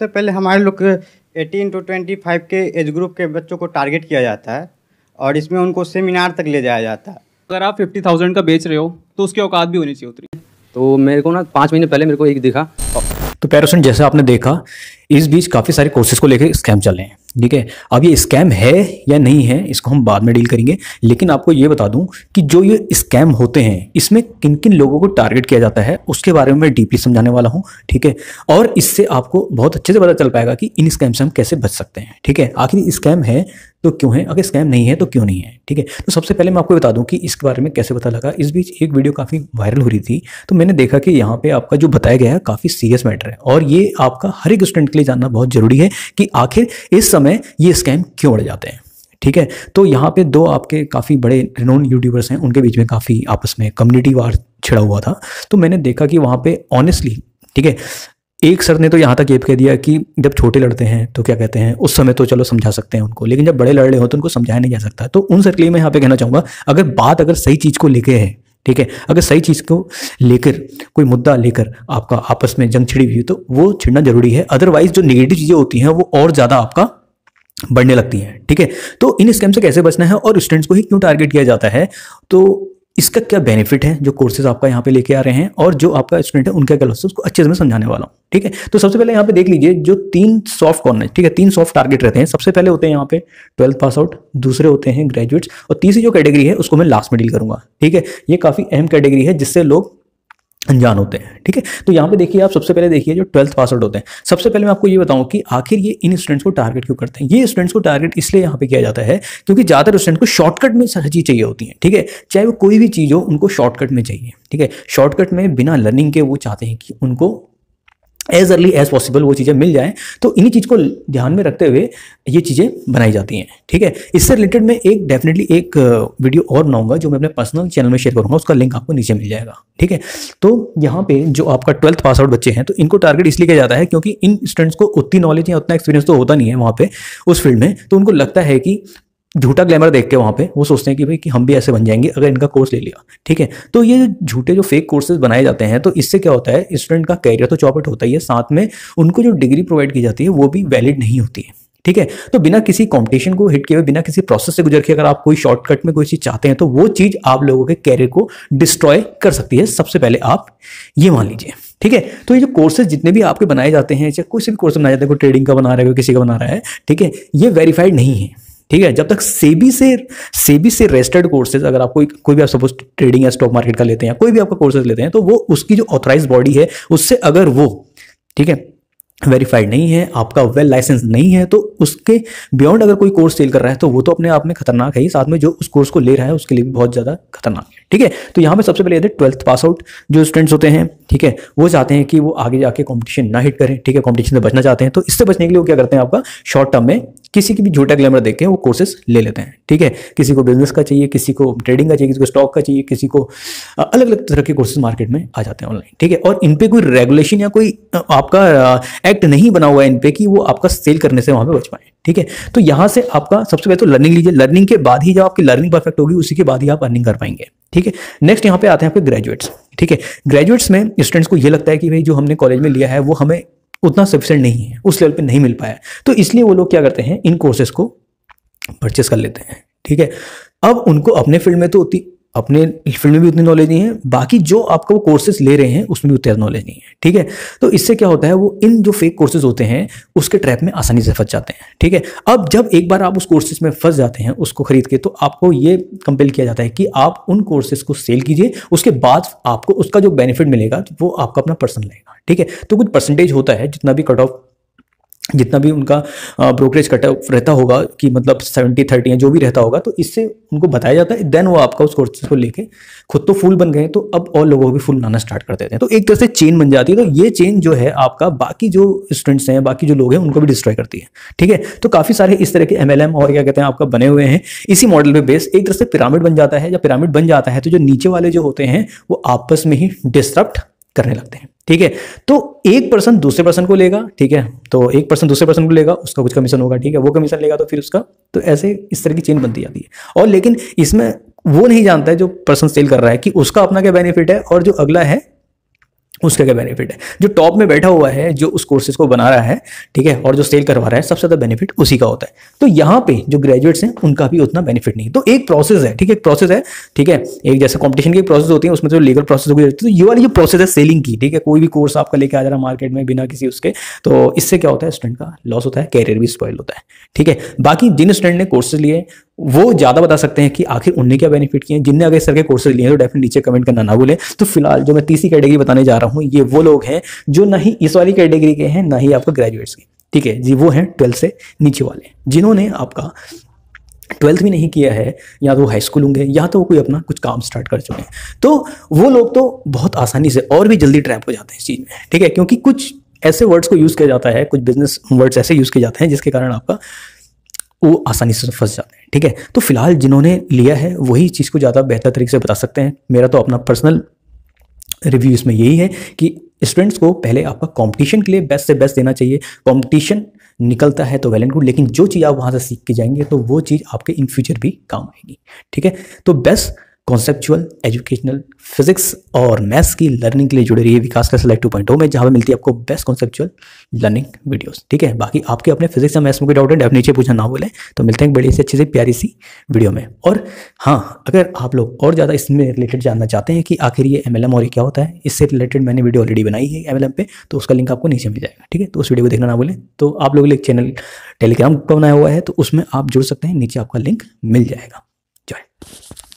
सबसे पहले हमारे लोग एटीन टू ट्वेंटी फाइव के एज ग्रुप के बच्चों को टारगेट किया जाता है और इसमें उनको सेमिनार तक ले जाया जाता है अगर आप फिफ्टी थाउजेंड का बेच रहे हो तो उसकी औकात भी होनी चाहिए उतनी तो मेरे को ना पाँच महीने पहले मेरे को एक दिखा तो पैरोसेंट जैसे आपने देखा इस बीच काफ़ी सारे कोर्सेज को लेकर स्कैम चले हैं ठीक है अब ये स्कैम है या नहीं है इसको हम बाद में डील करेंगे लेकिन आपको ये बता दूं कि जो ये स्कैम होते हैं इसमें किन किन लोगों को टारगेट किया जाता है उसके बारे में मैं डीपली समझाने वाला हूं ठीक है और इससे आपको बहुत अच्छे से पता चल पाएगा कि इन स्कैम से हम कैसे बच सकते हैं ठीक है आखिर स्कैम है तो क्यों है अगर स्कैम नहीं है तो क्यों नहीं है ठीक है तो सबसे पहले मैं आपको बता दूं कि इसके बारे में कैसे पता लगा इस बीच एक वीडियो काफ़ी वायरल हो रही थी तो मैंने देखा कि यहाँ पे आपका जो बताया गया है काफ़ी सीरियस मैटर है और ये आपका हर एक स्टूडेंट के लिए जानना बहुत ज़रूरी है कि आखिर इस समय ये स्कैम क्यों बढ़ जाते हैं ठीक है तो यहाँ पे दो आपके काफ़ी बड़े रिनोन यूट्यूबर्स हैं उनके बीच में काफ़ी आपस में कम्युनिटी वार छिड़ा हुआ था तो मैंने देखा कि वहाँ पे ऑनेस्टली ठीक है एक सर ने तो यहाँ तक ये कह दिया कि जब छोटे लड़ते हैं तो क्या कहते हैं उस समय तो चलो समझा सकते हैं उनको लेकिन जब बड़े लड़ रहे हो तो उनको समझाया नहीं जा सकता तो उन सर के लिए मैं यहाँ पे कहना चाहूँगा अगर बात अगर सही चीज़ को लेके है ठीक है अगर सही चीज़ को लेकर कोई मुद्दा लेकर आपका आपस में जंग छिड़ी हुई तो वो छिड़ना जरूरी है अदरवाइज जो निगेटिव चीज़ें होती हैं वो और ज़्यादा आपका बढ़ने लगती हैं ठीक है तो इन स्कैम से कैसे बचना है और स्टूडेंट्स को ही क्यों टारगेट किया जाता है तो इसका क्या बेनिफिट है जो कोर्सेज आपका यहाँ पे लेके आ रहे हैं और जो आपका स्टूडेंट है उनका क्या लॉस है उसको अच्छे से मैं समझाने वाला हूँ ठीक है तो सबसे पहले यहाँ पे देख लीजिए जो तीन सॉफ्ट कॉर्नर ठीक है तीन सॉफ्ट टारगेट रहते हैं सबसे पहले होते हैं यहाँ पे ट्वेल्थ पास आउट दूसरे होते हैं ग्रेजुएट्स और तीसरी जो कैटेगरी है उसको मैं लास्ट में डील करूंगा ठीक है ये काफ़ी अहम कैटेगरी है जिससे लोग अनजान होते हैं ठीक है तो यहाँ पे देखिए आप सबसे पहले देखिए जो ट्वेल्थ पास आउट होते हैं सबसे पहले मैं आपको ये बताऊं कि आखिर ये इन स्टूडेंट्स को टारगेट क्यों करते हैं ये स्टूडेंट्स को टारगेट इसलिए यहाँ पे किया जाता है क्योंकि ज़्यादातर स्टूडेंट को शॉर्टकट में सारी चीज़ चाहिए होती है ठीक है चाहे वो कोई भी चीज़ हो उनको शॉर्टकट में चाहिए ठीक है शॉर्टकट में बिना लर्निंग के वो चाहते हैं कि उनको एज अर्ली एज पॉसिबल वो चीज़ें मिल जाएँ तो इन्हीं चीज़ को ध्यान में रखते हुए ये चीज़ें बनाई जाती हैं ठीक है इससे रिलेटेड मैं एक डेफिनेटली एक वीडियो uh, और बनाऊंगा जो मैं अपने पर्सनल चैनल में शेयर करूँगा उसका लिंक आपको नीचे मिल जाएगा ठीक है तो यहाँ पे जो आपका ट्वेल्थ पास आउट बच्चे हैं तो इनको टारगेट इसलिए किया जाता है क्योंकि इन स्टूडेंट्स को उतनी नॉलेज या उतना एक्सपीरियंस तो होता नहीं है वहाँ पर उस फील्ड में तो उनको लगता है कि झूठा ग्लैमर देखते के वहाँ पे वो सोचते हैं कि भाई कि हम भी ऐसे बन जाएंगे अगर इनका कोर्स ले लिया ठीक है तो ये झूठे जो फेक कोर्सेज बनाए जाते हैं तो इससे क्या होता है स्टूडेंट का कैरियर तो चौपट होता ही है साथ में उनको जो डिग्री प्रोवाइड की जाती है वो भी वैलिड नहीं होती है ठीक है तो बिना किसी कंपटीशन को हिट किए हुए बिना किसी प्रोसेस से गुजर के अगर आप कोई शॉर्टकट में कोई चीज़ चाहते हैं तो वो चीज़ आप लोगों के कैरियर को डिस्ट्रॉय कर सकती है सबसे पहले आप ये मान लीजिए ठीक है तो ये जो कोर्सेज जितने भी आपके बनाए जाते हैं चाहे कोई से भी कोर्स बनाए जाते हैं कोई ट्रेडिंग का बना रहा है कोई किसी का बना रहा है ठीक है ये वेरीफाइड नहीं है ठीक है जब तक सेबी से सेबी से रजिस्टर्ड कोर्सेज अगर आप कोई कोई भी आप सपोज ट्रेडिंग या स्टॉक मार्केट का लेते हैं कोई भी आपका कोर्सेज लेते हैं तो वो उसकी जो ऑथराइज बॉडी है उससे अगर वो ठीक है वेरीफाइड नहीं है आपका वेल लाइसेंस नहीं है तो उसके बियॉन्ड अगर कोई कोर्स सेल कर रहा है तो वो तो अपने आप में खतरनाक है ही साथ में जो उस कोर्स को ले रहा है उसके लिए भी बहुत ज़्यादा खतरनाक है ठीक है तो यहाँ पे सबसे पहले ट्वेल्थ पास आउट जो स्टूडेंट्स होते हैं ठीक है वो चाहते हैं कि वो आगे जाके कंपटीशन ना हिट करें ठीक है कंपटीशन से बचना चाहते हैं तो इससे बचने के लिए वो क्या करते हैं आपका शॉर्ट टर्म में किसी की भी झूठा ग्लैमर देख के वो कोर्सेस ले लेते हैं ठीक है किसी को बिजनेस का चाहिए किसी को ट्रेडिंग का चाहिए किसी को स्टॉक का चाहिए किसी को अलग अलग तरह के कोर्सेज मार्केट में आ जाते हैं ऑनलाइन ठीक है और इन पर कोई रेगुलेशन या कोई आपका एक्ट नहीं बना हुआ है इन पर कि वो आपका सेल करने से वहाँ पर बच पाए ठीक है तो यहां से आपका सबसे पहले तो लर्निंग लीजिए लर्निंग के बाद ही जब आपकी लर्निंग परफेक्ट होगी उसी के बाद ही आप अर्निंग कर पाएंगे ठीक है नेक्स्ट यहां पे आते हैं आपके ग्रेजुएट्स ठीक है ग्रेजुएट्स में स्टूडेंट्स को यह लगता है कि भाई जो हमने कॉलेज में लिया है वो हमें उतना सफिशेंट नहीं है उस लेवल पर नहीं मिल पाया तो इसलिए वो लोग क्या करते हैं इन कोर्सेस को परचेस कर लेते हैं ठीक है अब उनको अपने फील्ड में तो अपने फील्ड में भी उतनी नॉलेज नहीं है बाकी जो आपका वो कोर्सेज ले रहे हैं उसमें भी उतना नॉलेज नहीं है ठीक है तो इससे क्या होता है वो इन जो फेक कोर्सेज होते हैं उसके ट्रैप में आसानी से फंस जाते हैं ठीक है अब जब एक बार आप उस कोर्सेज में फंस जाते हैं उसको खरीद के तो आपको ये कंपेल किया जाता है कि आप उन कोर्सेज को सेल कीजिए उसके बाद आपको उसका जो बेनिफिट मिलेगा वो आपका अपना पर्सन लेगा ठीक है तो कुछ परसेंटेज होता है जितना भी कट ऑफ जितना भी उनका ब्रोकरेज कट रहता होगा कि मतलब सेवेंटी थर्टी या जो भी रहता होगा तो इससे उनको बताया जाता है देन वो आपका उस कोर्सेज को लेके खुद तो फुल बन गए तो अब और लोगों को भी फुल लाना स्टार्ट कर देते हैं तो एक तरह से चेन बन जाती है तो ये चेन जो है आपका बाकी जो स्टूडेंट्स हैं बाकी जो लोग हैं उनको भी डिस्ट्रॉय करती है ठीक है तो काफ़ी सारे इस तरह के एम और क्या कहते हैं आपका बने हुए हैं इसी मॉडल पर बेस एक तरह से पिरामिड बन जाता है या पिरामिड बन जाता है तो जो नीचे वाले जो होते हैं वो आपस में ही डिस्टर्ब करने लगते हैं ठीक है तो एक पर्सन दूसरे पर्सन को लेगा ठीक है तो एक पर्सन दूसरे पर्सन को लेगा उसका कुछ कमीशन होगा ठीक है वो कमीशन लेगा तो फिर उसका तो ऐसे इस तरह की चेन बनती जाती है और लेकिन इसमें वो नहीं जानता है जो पर्सन सेल कर रहा है कि उसका अपना क्या बेनिफिट है और जो अगला है उसका क्या बेनिफिट है जो टॉप में बैठा हुआ है जो उस कोर्सेज को बना रहा है ठीक है और जो सेल करवा रहा है सबसे ज़्यादा बेनिफिट उसी का होता है तो यहाँ पे जो ग्रेजुएट्स हैं उनका भी उतना बेनिफिट नहीं तो एक प्रोसेस है ठीक है एक प्रोसेस है ठीक है एक जैसे कॉम्पिटिशन की प्रोसेस होती है उसमें जो लीगल प्रोसेस होगी तो ये वाली जो प्रोसेस है सेलिंग की ठीक है कोई भी कोर्स आपका लेके आ जा रहा है मार्केट में बिना किसी उसके तो इससे क्या होता है स्टूडेंट का लॉस होता है कैरियर भी स्पॉयल होता है ठीक है बाकी जिन स्टूडेंट ने कोर्सेज लिए वो ज़्यादा बता सकते हैं कि आखिर उनने क्या बेनिफिट किए जिनने अगर सर के कोर्सेज लिए तो डेफिनेट नीचे कमेंट करना ना भूलें तो फिलहाल जो मैं तीसरी कैटेगरी बताने जा रहा हूँ हूँ ये वो लोग हैं जो ना ही इस वाली कैटेगरी के हैं ना ही आपका ग्रेजुएट्स के ठीक है जी वो हैं ट्वेल्थ से नीचे वाले जिन्होंने आपका ट्वेल्थ भी नहीं किया है या तो वो हाई स्कूल होंगे या तो वो कोई अपना कुछ काम स्टार्ट कर चुके हैं तो वो लोग तो बहुत आसानी से और भी जल्दी ट्रैप हो जाते हैं इस चीज़ में ठीक है क्योंकि कुछ ऐसे वर्ड्स को यूज़ किया जाता है कुछ बिजनेस वर्ड्स ऐसे यूज़ किए जाते हैं जिसके कारण आपका वो आसानी से फंस जाते हैं ठीक है तो फिलहाल जिन्होंने लिया है वही चीज़ को ज़्यादा बेहतर तरीके से बता सकते हैं मेरा तो अपना पर्सनल रिव्यू इसमें यही है कि स्टूडेंट्स को पहले आपका कंपटीशन के लिए बेस्ट से बेस्ट देना चाहिए कंपटीशन निकलता है तो वेल एंड गुड लेकिन जो चीज़ आप वहाँ से सीख के जाएंगे तो वो चीज़ आपके इन फ्यूचर भी काम आएगी ठीक है तो बेस्ट कॉन्सेप्चुअल एजुकेशनल फिजिक्स और मैथ्स की लर्निंग के लिए जुड़े रही है विकास का सिलेक्ट टू पॉइंट में जहाँ पर मिलती है आपको बेस्ट कॉन्सेप्चुअल लर्निंग वीडियोस ठीक है बाकी आपके अपने फिजिक्स या मैथ्स में कोई डाउट है आप नीचे पूछना ना बोले तो मिलते हैं बड़ी सी अच्छी सी प्यारी सी वीडियो में और हाँ अगर आप लोग और ज़्यादा इसमें रिलेटेड जानना चाहते हैं कि आखिर ये एम और ये क्या होता है इससे रिलेटेड मैंने वीडियो ऑलरेडी बनाई है एम पे तो उसका लिंक आपको नीचे मिल जाएगा ठीक है तो उस वीडियो को देखना ना बोले तो आप लोगों के लिए एक चैनल टेलीग्राम बनाया हुआ है तो उसमें आप जुड़ सकते हैं नीचे आपका लिंक मिल जाएगा